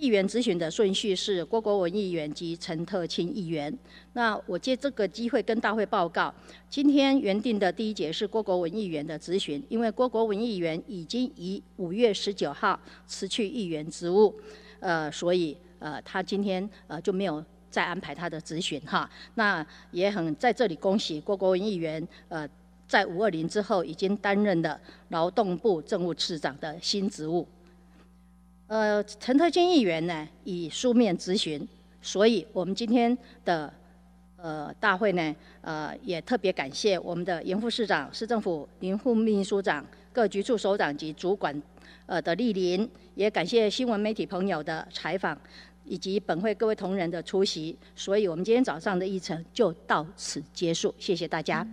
议员咨询的顺序是郭国文议员及陈特清议员。那我借这个机会跟大会报告，今天原定的第一节是郭国文议员的咨询，因为郭国文议员已经于五月十九号辞去议员职务，呃，所以呃，他今天呃就没有再安排他的咨询哈。那也很在这里恭喜郭国文议员，呃，在五二零之后已经担任了劳动部政务次长的新职务。呃，陈特进议员呢已书面咨询，所以我们今天的呃大会呢，呃也特别感谢我们的严副市长、市政府林副秘书长、各局处首长及主管呃的莅临，也感谢新闻媒体朋友的采访，以及本会各位同仁的出席。所以我们今天早上的议程就到此结束，谢谢大家。